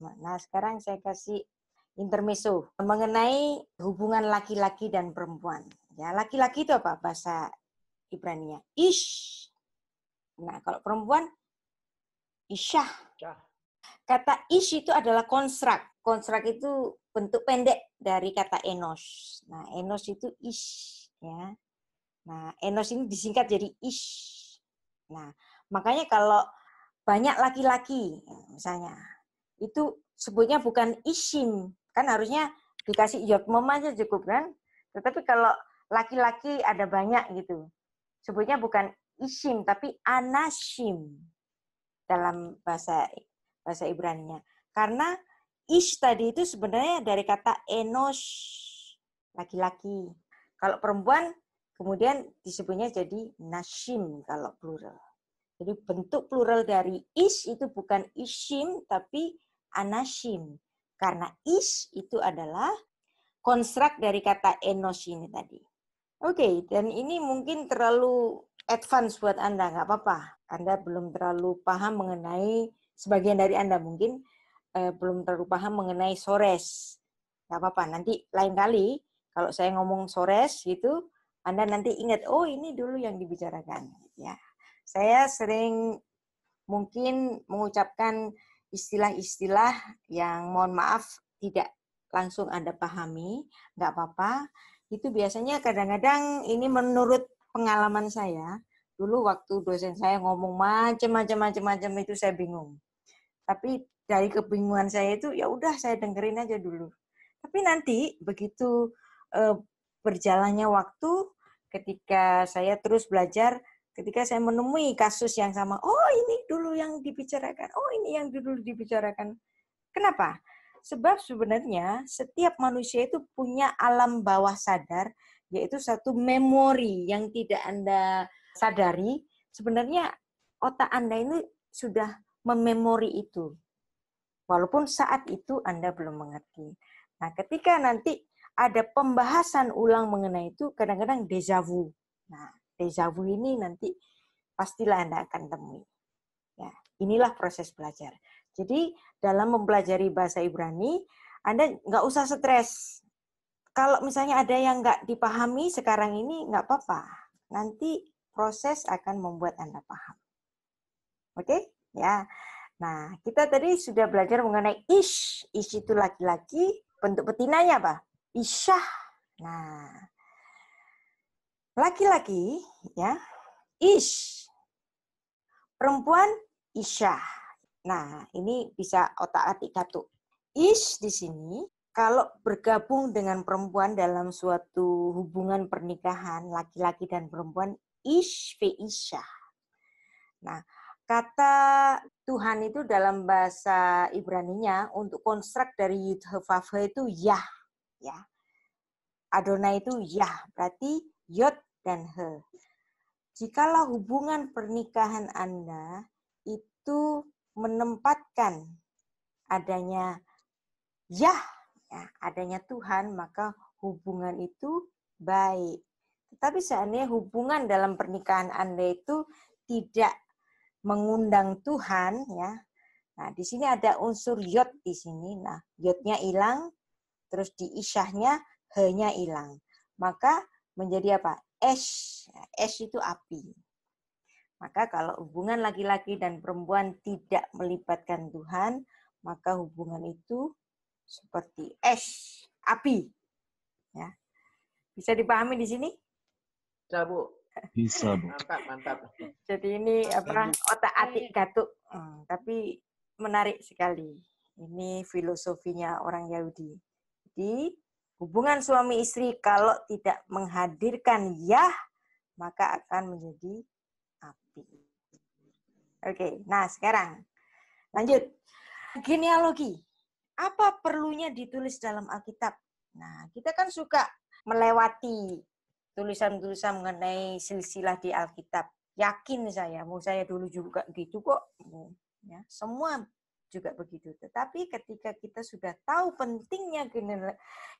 Nah, nah, sekarang saya kasih intermezzo mengenai hubungan laki-laki dan perempuan. Ya, laki-laki itu apa bahasa Ibrani-nya? Ish. Nah, kalau perempuan isyah. Kata ish itu adalah konstrak. Konstrak itu bentuk pendek dari kata enos. Nah, enos itu ish, ya. Nah, enos ini disingkat jadi ish. Nah, makanya kalau banyak laki-laki misalnya itu sebutnya bukan isim kan harusnya dikasih yotmom ya, aja cukup kan tetapi kalau laki-laki ada banyak gitu sebutnya bukan isim tapi anasim dalam bahasa bahasa Ibrani-nya karena ish tadi itu sebenarnya dari kata enos laki-laki kalau perempuan kemudian disebutnya jadi nasim kalau plural jadi bentuk plural dari ish itu bukan isim tapi anashim. Karena ish itu adalah konstrak dari kata enosh ini tadi. Oke, okay, dan ini mungkin terlalu advance buat Anda, nggak apa-apa. Anda belum terlalu paham mengenai, sebagian dari Anda mungkin eh, belum terlalu paham mengenai sores. Nggak apa-apa, nanti lain kali kalau saya ngomong sores gitu, Anda nanti ingat, oh ini dulu yang dibicarakan. Ya, Saya sering mungkin mengucapkan istilah-istilah yang mohon maaf tidak langsung Anda pahami, nggak apa-apa. Itu biasanya kadang-kadang ini menurut pengalaman saya, dulu waktu dosen saya ngomong macam-macam macam-macam itu saya bingung. Tapi dari kebingungan saya itu ya udah saya dengerin aja dulu. Tapi nanti begitu eh, berjalannya waktu ketika saya terus belajar Ketika saya menemui kasus yang sama, oh ini dulu yang dibicarakan, oh ini yang dulu dibicarakan. Kenapa? Sebab sebenarnya setiap manusia itu punya alam bawah sadar, yaitu satu memori yang tidak Anda sadari. Sebenarnya otak Anda ini sudah mememori itu. Walaupun saat itu Anda belum mengerti. Nah, ketika nanti ada pembahasan ulang mengenai itu, kadang-kadang deja vu. Nah, deja vu ini nanti pastilah Anda akan temui. Ya, inilah proses belajar. Jadi dalam mempelajari bahasa Ibrani, Anda nggak usah stres. Kalau misalnya ada yang nggak dipahami sekarang ini, nggak apa-apa. Nanti proses akan membuat Anda paham. Oke? Okay? Ya. Nah, kita tadi sudah belajar mengenai ish. Ish itu laki-laki, bentuk betinanya apa? Ishah. Nah, Laki-laki ya ish. Perempuan isha. Nah, ini bisa otak-atik satu. Ish di sini kalau bergabung dengan perempuan dalam suatu hubungan pernikahan laki-laki dan perempuan ish ve isha. Nah, kata Tuhan itu dalam bahasa Ibrani nya untuk konstruk dari Yudhevavhe itu Yah. Ya. Adonai itu Yah, berarti Yod dan her. Jikalau hubungan pernikahan Anda itu menempatkan adanya Yah, ya, adanya Tuhan, maka hubungan itu baik. Tetapi seandainya hubungan dalam pernikahan Anda itu tidak mengundang Tuhan, ya. Nah, di sini ada unsur yod di sini. Nah, yodnya hilang, terus di isyahnya nya hilang. Maka menjadi apa? ash. Ash itu api. Maka kalau hubungan laki-laki dan perempuan tidak melibatkan Tuhan, maka hubungan itu seperti ash, api. Ya. Bisa dipahami di sini? Bisa, Bu. Bisa, Bu. Mantap, mantap. Jadi ini apa otak-atik gatuk. Hmm, tapi menarik sekali. Ini filosofinya orang Yahudi. Jadi hubungan suami istri kalau tidak menghadirkan yah maka akan menjadi api. Oke, nah sekarang lanjut. Genealogi. Apa perlunya ditulis dalam Alkitab? Nah, kita kan suka melewati tulisan-tulisan mengenai silsilah di Alkitab. Yakin saya, mau saya dulu juga gitu kok. Ya, semua juga begitu. Tetapi ketika kita sudah tahu pentingnya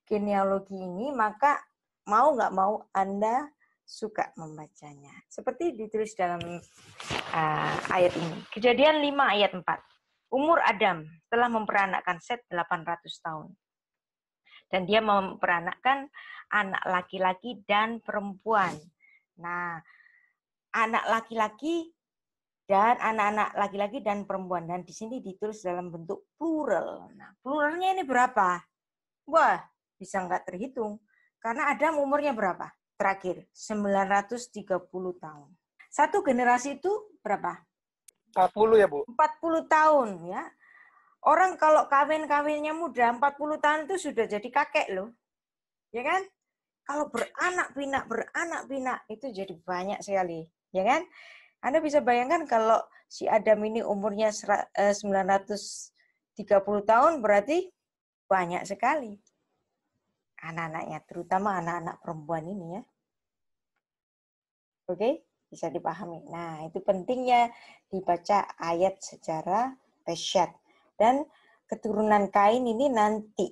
genealogi ini, maka mau nggak mau Anda suka membacanya. Seperti ditulis dalam uh, ayat ini. Kejadian 5 ayat 4. Umur Adam telah memperanakkan Set 800 tahun. Dan dia memperanakkan anak laki-laki dan perempuan. Nah, anak laki-laki dan anak-anak laki-laki dan perempuan dan di sini ditulis dalam bentuk plural. Nah, pluralnya ini berapa? Wah, bisa nggak terhitung karena ada umurnya berapa? Terakhir 930 tahun. Satu generasi itu berapa? 40 ya, Bu. 40 tahun ya. Orang kalau kawin-kawinnya muda, 40 tahun itu sudah jadi kakek loh. Ya kan? Kalau beranak pinak, beranak pinak itu jadi banyak sekali, ya kan? Anda bisa bayangkan kalau si Adam ini umurnya 930 eh, tahun berarti banyak sekali anak-anaknya, terutama anak-anak perempuan ini ya. Oke, bisa dipahami. Nah, itu pentingnya dibaca ayat secara pesyat. Dan keturunan kain ini nanti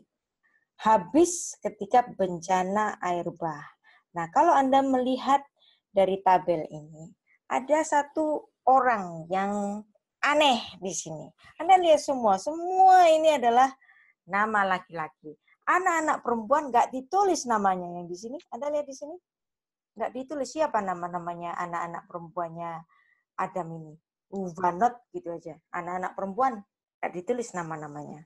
habis ketika bencana air bah. Nah, kalau Anda melihat dari tabel ini, ada satu orang yang aneh di sini. Anda lihat semua, semua ini adalah nama laki-laki. Anak-anak perempuan nggak ditulis namanya yang di sini. Anda lihat di sini? Nggak ditulis siapa nama-namanya anak-anak perempuannya Adam ini. Uvanot gitu aja. Anak-anak perempuan nggak ditulis nama-namanya.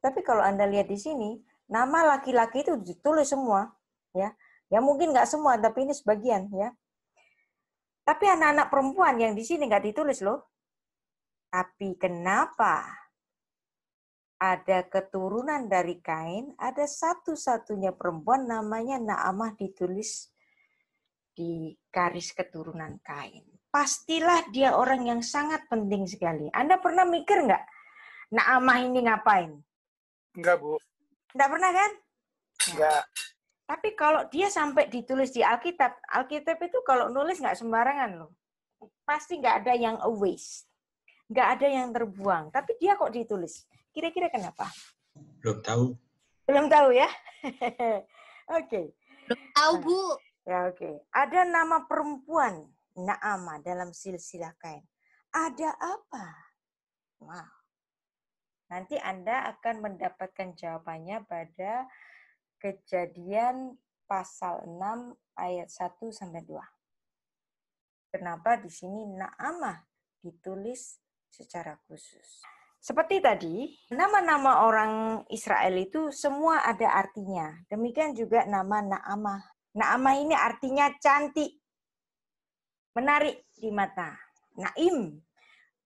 Tapi kalau Anda lihat di sini, nama laki-laki itu ditulis semua. ya. Ya mungkin nggak semua, tapi ini sebagian. ya. Tapi anak-anak perempuan yang di sini nggak ditulis loh. Tapi kenapa? Ada keturunan dari Kain, ada satu-satunya perempuan namanya Naamah ditulis di garis keturunan Kain. Pastilah dia orang yang sangat penting sekali. Anda pernah mikir nggak Naamah ini ngapain? Enggak, Bu. Enggak pernah kan? Enggak. Tapi kalau dia sampai ditulis di Alkitab, Alkitab itu kalau nulis nggak sembarangan loh. Pasti nggak ada yang a waste. Nggak ada yang terbuang. Tapi dia kok ditulis. Kira-kira kenapa? Belum tahu. Belum tahu ya? oke. okay. Belum tahu, Bu. Ya, oke. Okay. Ada nama perempuan Naama dalam silsilah kain. Ada apa? Wow. Nanti Anda akan mendapatkan jawabannya pada Kejadian pasal 6 ayat 1 sampai 2. Kenapa di sini Naamah ditulis secara khusus? Seperti tadi, nama-nama orang Israel itu semua ada artinya. Demikian juga nama Naamah. Naamah ini artinya cantik, menarik di mata. Naim.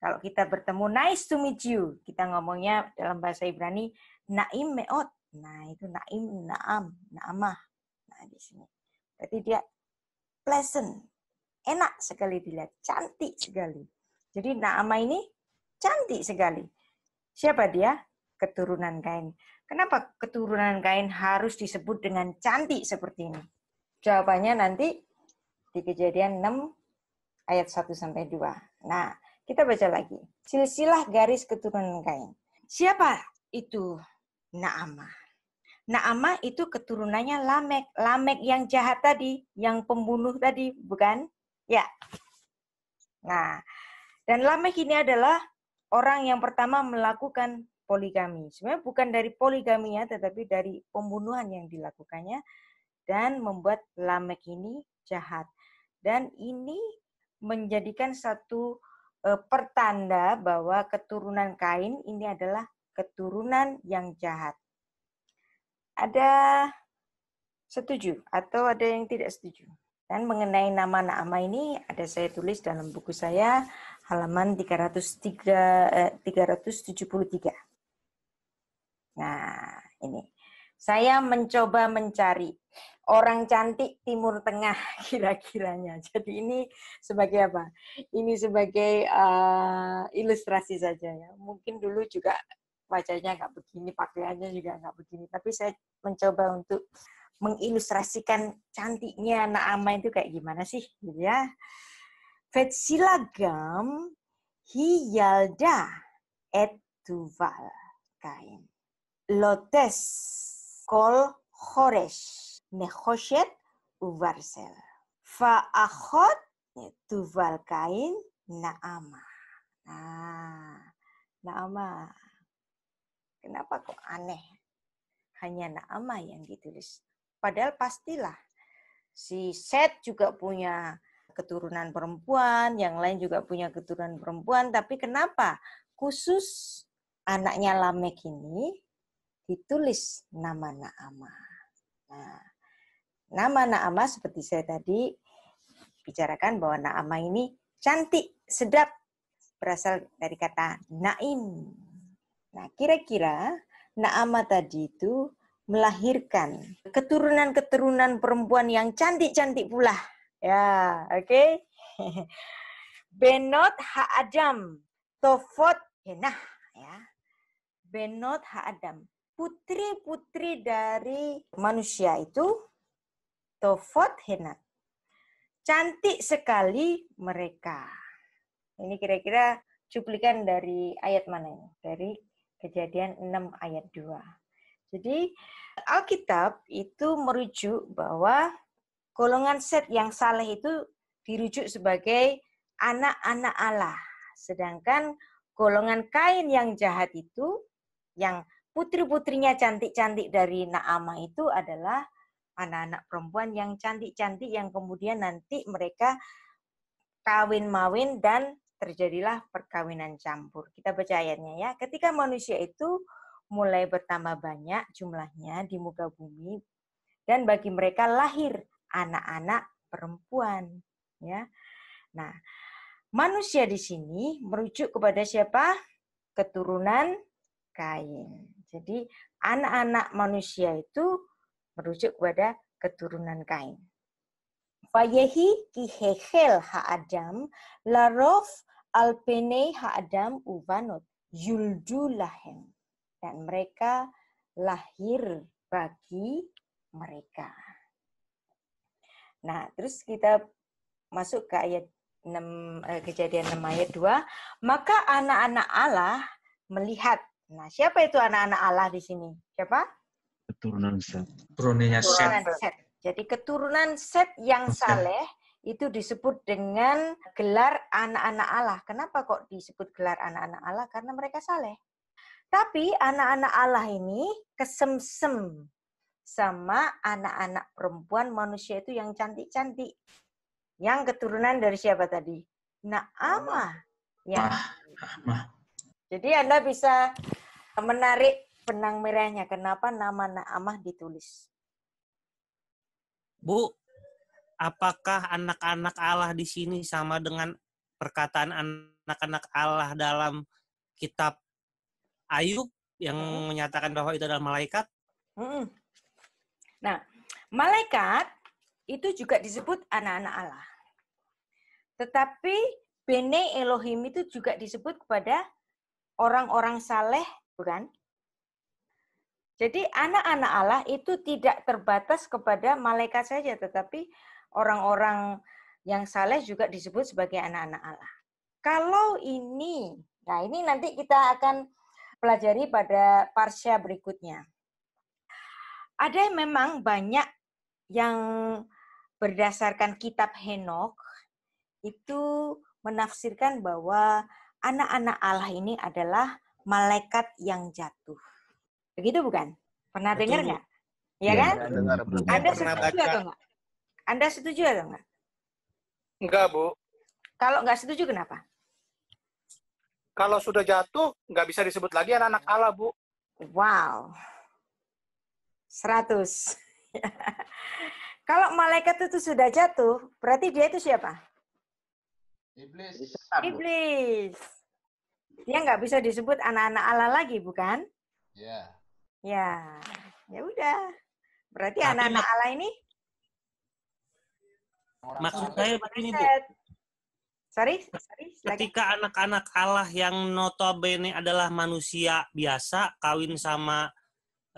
Kalau kita bertemu nice to meet you, kita ngomongnya dalam bahasa Ibrani Naim meot. Nah, itu naim, naam, naamah. Nah, di sini. Berarti dia pleasant. Enak sekali dilihat, cantik sekali. Jadi naamah ini cantik sekali. Siapa dia? Keturunan kain. Kenapa keturunan kain harus disebut dengan cantik seperti ini? Jawabannya nanti di kejadian 6 ayat 1 2. Nah, kita baca lagi. Silsilah garis keturunan kain. Siapa itu Naamah? Naama itu keturunannya Lamek. Lamek yang jahat tadi, yang pembunuh tadi, bukan? Ya. Nah, dan Lamek ini adalah orang yang pertama melakukan poligami. Sebenarnya bukan dari poligaminya, tetapi dari pembunuhan yang dilakukannya dan membuat Lamek ini jahat. Dan ini menjadikan satu e, pertanda bahwa keturunan Kain ini adalah keturunan yang jahat ada setuju atau ada yang tidak setuju. Dan mengenai nama nama ini ada saya tulis dalam buku saya halaman 303 eh, 373. Nah, ini. Saya mencoba mencari orang cantik Timur Tengah kira-kiranya. Jadi ini sebagai apa? Ini sebagai uh, ilustrasi saja ya. Mungkin dulu juga wajahnya nggak begini, pakaiannya juga nggak begini. Tapi saya mencoba untuk mengilustrasikan cantiknya Naama itu kayak gimana sih, gitu ya. Vetsilagam hiyalda et duval kain. Lotes kol horesh nehoshet uvarsel. Fa'akhot duval kain naama. Nah, naama. Kenapa kok aneh? Hanya nama yang ditulis. Padahal pastilah si Set juga punya keturunan perempuan, yang lain juga punya keturunan perempuan, tapi kenapa khusus anaknya Lamek ini ditulis nama Naama? Nah, nama Naama seperti saya tadi bicarakan bahwa Naama ini cantik, sedap, berasal dari kata Naim. Nah, kira-kira Naama tadi itu melahirkan keturunan-keturunan perempuan yang cantik-cantik pula. Ya, oke. Okay? Benot Adam Tofot Henah. Ya. Benot Adam putri-putri dari manusia itu Tofot Henah. Cantik sekali mereka. Ini kira-kira cuplikan dari ayat mana ini? Dari Kejadian 6 ayat 2. Jadi Alkitab itu merujuk bahwa golongan set yang saleh itu dirujuk sebagai anak-anak Allah. Sedangkan golongan kain yang jahat itu, yang putri-putrinya cantik-cantik dari Naama itu adalah anak-anak perempuan yang cantik-cantik yang kemudian nanti mereka kawin-mawin dan terjadilah perkawinan campur. Kita baca ayatnya ya. Ketika manusia itu mulai bertambah banyak jumlahnya di muka bumi dan bagi mereka lahir anak-anak perempuan ya. Nah, manusia di sini merujuk kepada siapa? Keturunan Kain. Jadi anak-anak manusia itu merujuk kepada keturunan Kain. Fayehi kihehel ha Adam larov Alpenei ha'adam uvanot yuldu lahem. Dan mereka lahir bagi mereka. Nah, terus kita masuk ke ayat 6, eh, kejadian 6 ayat 2. Maka anak-anak Allah melihat. Nah, siapa itu anak-anak Allah di sini? Siapa? Keturunan Set. Keturunan Set. Set. Jadi keturunan Set yang saleh itu disebut dengan gelar anak-anak Allah. Kenapa kok disebut gelar anak-anak Allah? Karena mereka saleh. Tapi anak-anak Allah ini kesemsem sama anak-anak perempuan manusia itu yang cantik-cantik. Yang keturunan dari siapa tadi? Naama. Ya. Jadi Anda bisa menarik benang merahnya kenapa nama Naamah ditulis. Bu, apakah anak-anak Allah di sini sama dengan perkataan anak-anak Allah dalam kitab Ayub yang menyatakan bahwa itu adalah malaikat? Nah, malaikat itu juga disebut anak-anak Allah. Tetapi Bene Elohim itu juga disebut kepada orang-orang saleh, bukan? Jadi anak-anak Allah itu tidak terbatas kepada malaikat saja, tetapi orang-orang yang saleh juga disebut sebagai anak-anak Allah. Kalau ini, nah ini nanti kita akan pelajari pada parsha berikutnya. Ada yang memang banyak yang berdasarkan kitab Henok itu menafsirkan bahwa anak-anak Allah ini adalah malaikat yang jatuh. Begitu bukan? Pernah dengar nggak? Ya, ya kan? Dengar, Anda setuju atau enggak? Anda setuju atau enggak? Enggak, Bu. Kalau enggak setuju, kenapa? Kalau sudah jatuh, enggak bisa disebut lagi anak-anak Allah, Bu. Wow. Seratus. Kalau malaikat itu sudah jatuh, berarti dia itu siapa? Iblis. Iblis. Dia nggak bisa disebut anak-anak Allah lagi, bukan? Ya. Yeah. Ya. Ya udah. Berarti anak-anak Allah ini Maksud saya begini bu, Sorry, sorry. Ketika anak-anak Allah yang notabene adalah manusia biasa kawin sama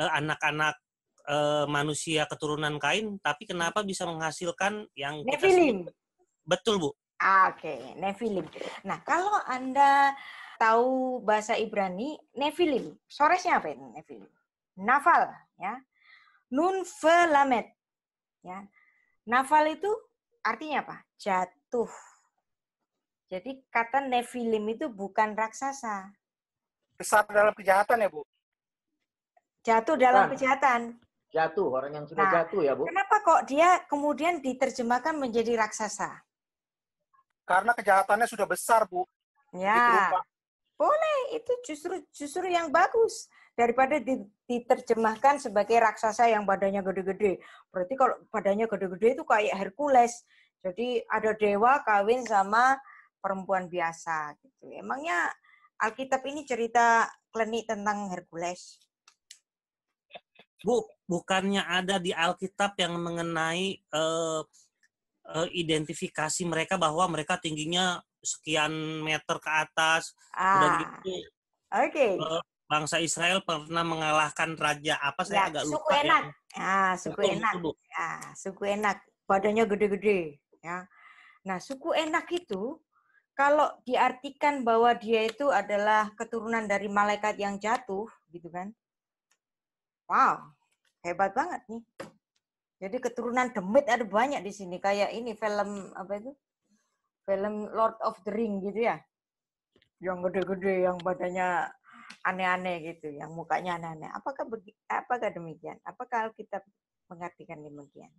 eh, anak-anak uh, uh, manusia keturunan Kain, tapi kenapa bisa menghasilkan yang Nefilim? betul bu. Ah, Oke, okay. Nefilim. Nah kalau anda tahu bahasa Ibrani, Nefilim. Soresnya apa ini Nefilim? Nafal, ya. Nun felamet, ya. Nafal itu Artinya apa? Jatuh. Jadi kata Nephilim itu bukan raksasa. Besar dalam kejahatan ya, Bu? Jatuh dalam kejahatan. Jatuh, orang yang sudah nah, jatuh ya, Bu. Kenapa kok dia kemudian diterjemahkan menjadi raksasa? Karena kejahatannya sudah besar, Bu. Ya. Boleh, itu justru justru yang bagus daripada diterjemahkan sebagai raksasa yang badannya gede-gede. Berarti kalau badannya gede-gede itu kayak Hercules. Jadi ada dewa kawin sama perempuan biasa gitu. Emangnya Alkitab ini cerita klenik tentang Hercules? Bu, bukannya ada di Alkitab yang mengenai uh, uh, identifikasi mereka bahwa mereka tingginya sekian meter ke atas. Ah. gitu. Oke. Okay. Uh, eh, bangsa Israel pernah mengalahkan raja apa saya ya, agak lupa. Suku ya. enak. Ya. Ah, suku Betul, enak. Suku. Ah, ya, suku enak. Badannya gede-gede, ya. Nah, suku enak itu kalau diartikan bahwa dia itu adalah keturunan dari malaikat yang jatuh, gitu kan. Wow, hebat banget nih. Jadi keturunan demit ada banyak di sini kayak ini film apa itu? Film Lord of the Ring gitu ya. Yang gede-gede yang badannya aneh-aneh gitu, yang mukanya aneh-aneh. Apakah begi, apakah demikian? Apakah kita mengartikan demikian?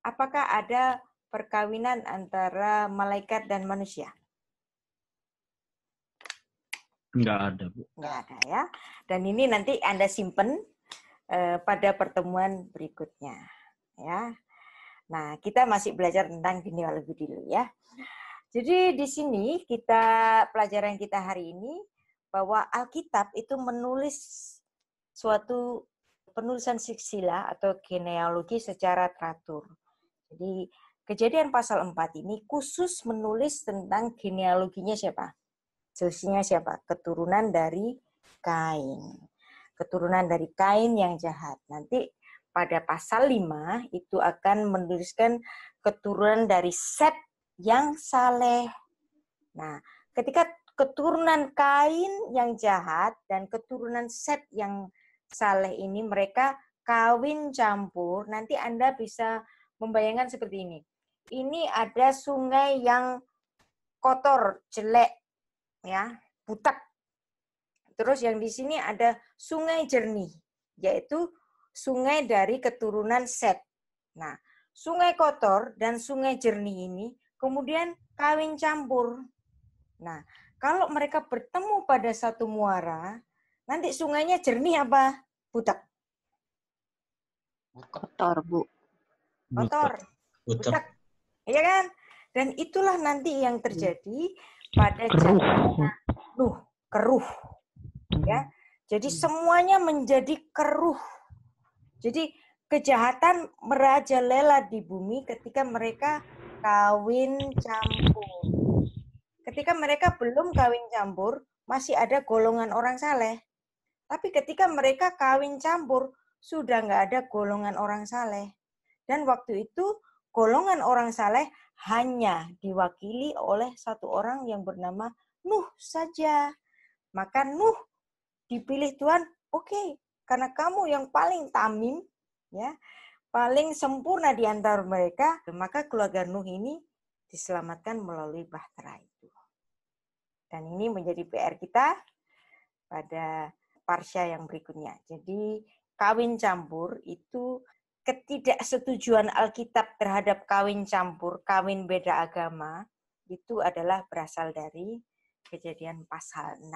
Apakah ada perkawinan antara malaikat dan manusia? Enggak ada, Bu. Enggak ada ya. Dan ini nanti Anda simpen eh, pada pertemuan berikutnya, ya. Nah, kita masih belajar tentang genealogi dulu ya. Jadi di sini kita pelajaran kita hari ini bahwa Alkitab itu menulis suatu penulisan siksila atau genealogi secara teratur. Jadi kejadian pasal 4 ini khusus menulis tentang genealoginya siapa? Selisihnya siapa? Keturunan dari Kain. Keturunan dari Kain yang jahat. Nanti pada pasal 5 itu akan menuliskan keturunan dari set yang saleh. Nah, ketika keturunan Kain yang jahat dan keturunan Set yang saleh ini mereka kawin campur. Nanti Anda bisa membayangkan seperti ini. Ini ada sungai yang kotor, jelek, ya, butak. Terus yang di sini ada sungai jernih, yaitu sungai dari keturunan Set. Nah, sungai kotor dan sungai jernih ini kemudian kawin campur. Nah, kalau mereka bertemu pada satu muara, nanti sungainya jernih apa? Butak. Kotor, Bu. Kotor. Budak. Iya kan? Dan itulah nanti yang terjadi pada keruh. Nuh, keruh. Ya. Jadi hmm. semuanya menjadi keruh. Jadi kejahatan merajalela di bumi ketika mereka kawin campur. Ketika mereka belum kawin campur, masih ada golongan orang saleh. Tapi ketika mereka kawin campur, sudah nggak ada golongan orang saleh. Dan waktu itu golongan orang saleh hanya diwakili oleh satu orang yang bernama Nuh saja. Maka Nuh dipilih Tuhan, oke, okay, karena kamu yang paling tamim, ya, paling sempurna di antara mereka, maka keluarga Nuh ini diselamatkan melalui bahterai. Dan ini menjadi PR kita pada parsha yang berikutnya. Jadi kawin campur itu ketidaksetujuan Alkitab terhadap kawin campur, kawin beda agama itu adalah berasal dari kejadian pasal 6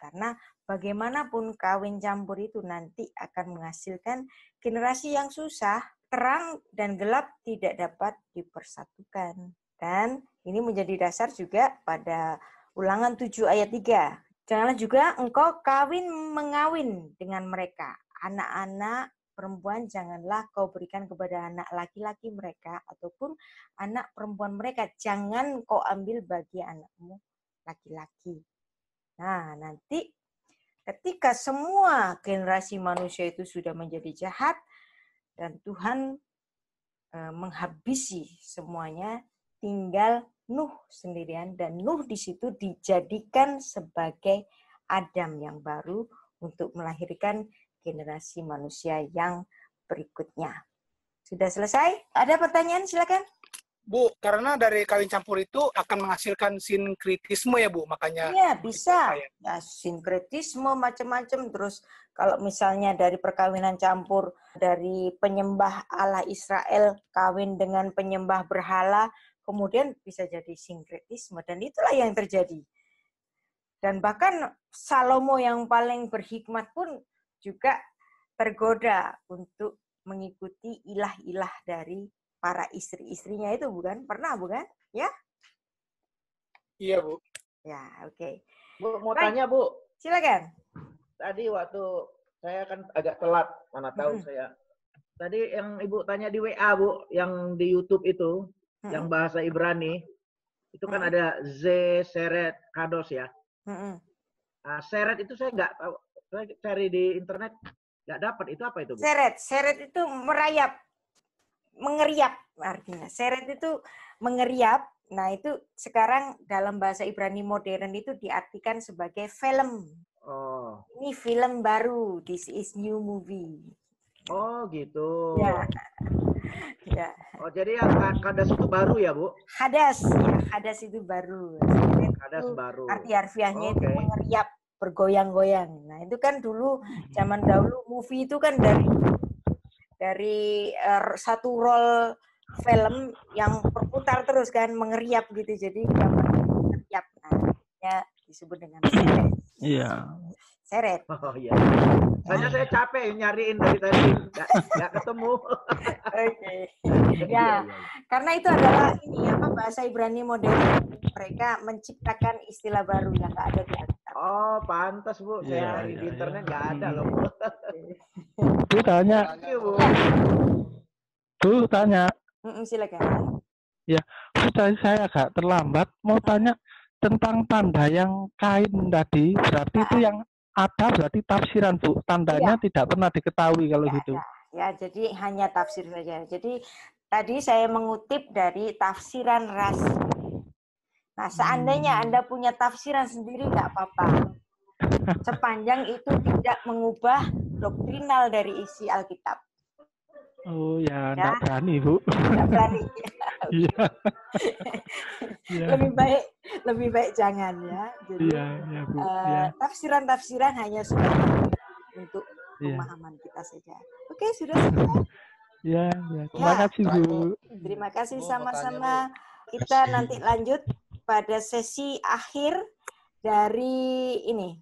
Karena bagaimanapun kawin campur itu nanti akan menghasilkan generasi yang susah, terang dan gelap tidak dapat dipersatukan. Dan ini menjadi dasar juga pada Ulangan 7 ayat 3. Janganlah juga engkau kawin mengawin dengan mereka. Anak-anak perempuan janganlah kau berikan kepada anak laki-laki mereka ataupun anak perempuan mereka. Jangan kau ambil bagi anakmu laki-laki. Nah, nanti ketika semua generasi manusia itu sudah menjadi jahat dan Tuhan eh, menghabisi semuanya, tinggal Nuh sendirian dan Nuh di situ dijadikan sebagai Adam yang baru untuk melahirkan generasi manusia yang berikutnya. Sudah selesai? Ada pertanyaan silakan. Bu, karena dari kawin campur itu akan menghasilkan sinkritisme ya Bu, makanya. Iya, bisa. Ya, sinkretisme macam-macam terus kalau misalnya dari perkawinan campur dari penyembah Allah Israel kawin dengan penyembah berhala kemudian bisa jadi sinkretisme dan itulah yang terjadi. Dan bahkan Salomo yang paling berhikmat pun juga tergoda untuk mengikuti ilah-ilah dari para istri-istrinya itu bukan? Pernah bukan? Ya? Iya, Bu. Ya, oke. Okay. Bu, mau Baik. tanya, Bu. Silakan. Tadi waktu saya kan agak telat, mana tahu hmm. saya. Tadi yang Ibu tanya di WA, Bu, yang di YouTube itu, hmm. yang bahasa Ibrani itu kan hmm. ada Z seret kados ya. Hmm. Nah, seret itu saya nggak tahu. Saya cari di internet nggak dapat. Itu apa itu? Bu? Seret, seret itu merayap, mengeriap artinya. Seret itu mengeriap. Nah itu sekarang dalam bahasa Ibrani modern itu diartikan sebagai film. Oh. Ini film baru. This is new movie. Oh gitu. Ya ya. Oh jadi yang hadas itu baru ya bu? Hadas, ya, hadas itu baru. Sebenarnya itu, baru. Arti harfiahnya okay. itu mengeriap, bergoyang-goyang. Nah itu kan dulu hmm. zaman dahulu movie itu kan dari dari uh, satu roll film yang berputar terus kan mengeriap gitu jadi gambar mengeriap nah, ya disebut dengan seret. Iya. Seret. Oh iya. Soalnya nah. saya capek nyariin dari tadi gak ketemu. okay. ya, iya, iya, iya. karena itu adalah ini apa bahasa Ibrani modern mereka menciptakan istilah baru yang nggak ada di Alkitab. Oh, pantas bu, saya yeah, di internet nggak yeah. ada loh bu. tanya. tuh ya. tanya. Mm -mm, silakan. Ya, sudah saya agak terlambat mau tanya tentang tanda yang kain tadi berarti ah. itu yang ada berarti tafsiran bu tandanya ya. tidak pernah diketahui kalau ya, gitu. Ya ya. Jadi hanya tafsir saja. Jadi tadi saya mengutip dari tafsiran ras. Nah, seandainya hmm. Anda punya tafsiran sendiri nggak apa-apa. Sepanjang itu tidak mengubah doktrinal dari isi Alkitab. Oh ya, ya. Enggak berani, Bu. Enggak berani. Iya. Lebih baik lebih baik jangan ya. Jadi ya, ya, Bu. Uh, tafsiran-tafsiran hanya sebagai untuk Iya. pemahaman yeah. kita saja. Oke, okay, sudah selesai. Iya, iya. Ya, ya. Terima kasih Bu. Terima kasih sama-sama. Kita nanti lanjut pada sesi akhir dari ini.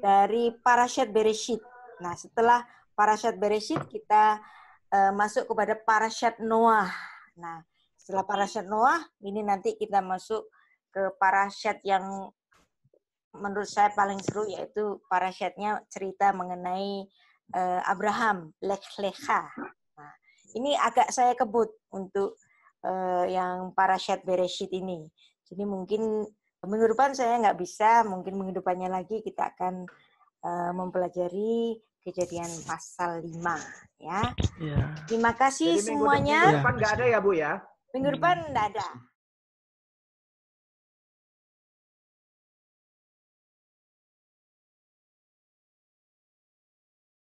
Dari Parashat Bereshit. Nah, setelah Parashat Bereshit kita uh, masuk kepada Parashat Noah. Nah, setelah Parashat Noah ini nanti kita masuk ke Parashat yang menurut saya paling seru yaitu parasyatnya cerita mengenai uh, Abraham Lech-Lecha. Nah, ini agak saya kebut untuk uh, yang parasyat Bereshit ini. Jadi mungkin minggu depan saya nggak bisa, mungkin minggu depannya lagi kita akan uh, mempelajari kejadian pasal 5 ya. ya. Terima kasih Jadi, semuanya. Minggu depan nggak ada ya Bu ya? Minggu depan nggak ada.